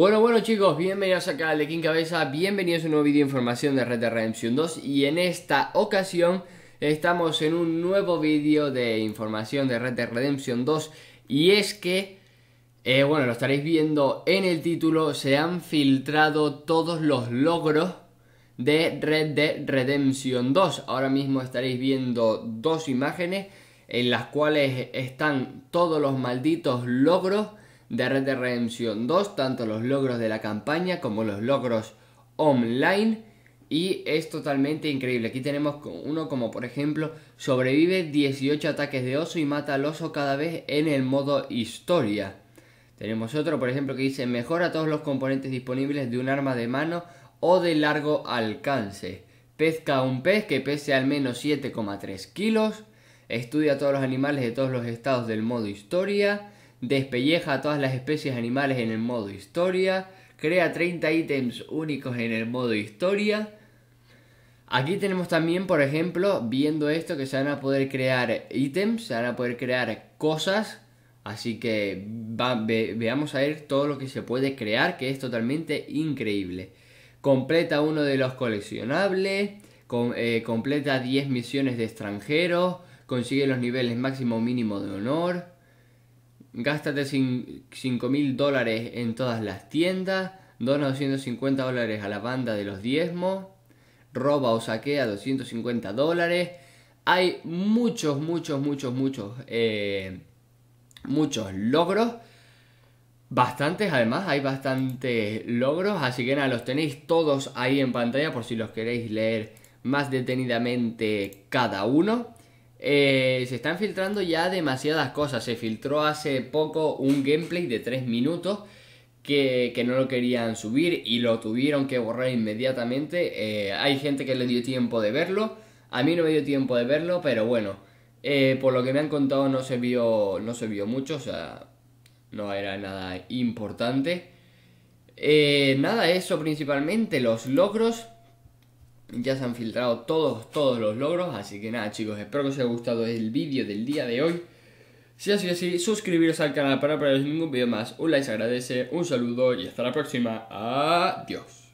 Bueno, bueno chicos, bienvenidos al canal de King Cabeza, bienvenidos a un nuevo vídeo de información de Red de Redemption 2 y en esta ocasión estamos en un nuevo vídeo de información de Red de Redemption 2 y es que, eh, bueno, lo estaréis viendo en el título, se han filtrado todos los logros de Red de Redemption 2. Ahora mismo estaréis viendo dos imágenes en las cuales están todos los malditos logros de Red de Redemption 2, tanto los logros de la campaña como los logros online. Y es totalmente increíble. Aquí tenemos uno como por ejemplo sobrevive 18 ataques de oso y mata al oso cada vez en el modo historia. Tenemos otro por ejemplo que dice mejora todos los componentes disponibles de un arma de mano o de largo alcance. Pesca un pez que pese al menos 7,3 kilos. Estudia todos los animales de todos los estados del modo historia despelleja a todas las especies animales en el modo historia, crea 30 ítems únicos en el modo historia. Aquí tenemos también, por ejemplo, viendo esto, que se van a poder crear ítems, se van a poder crear cosas. Así que veamos a ver todo lo que se puede crear, que es totalmente increíble. Completa uno de los coleccionables, eh, completa 10 misiones de extranjeros, consigue los niveles máximo mínimo de honor Gástate 5 mil dólares en todas las tiendas. Dona 250 dólares a la banda de los diezmos. Roba o saquea 250 dólares. Hay muchos, muchos, muchos, muchos, eh, muchos logros. Bastantes, además, hay bastantes logros. Así que nada, los tenéis todos ahí en pantalla por si los queréis leer más detenidamente cada uno. Eh, se están filtrando ya demasiadas cosas. Se filtró hace poco un gameplay de 3 minutos que, no lo querían subir y lo tuvieron que borrar inmediatamente. Eh, hay gente que le dio tiempo de verlo. A mí no me dio tiempo de verlo, pero bueno. Eh, por lo que me han contado no se vio. no se vio mucho, o sea. No era nada importante. nada, eso principalmente. Los logros ya se han filtrado todos, todos los logros. Así que nada, chicos, espero que os haya gustado el vídeo del día de hoy. Si ha sido así, suscribiros al canal para no perderos ningún vídeo más. Un like se agradece, un saludo y hasta la próxima. Adiós.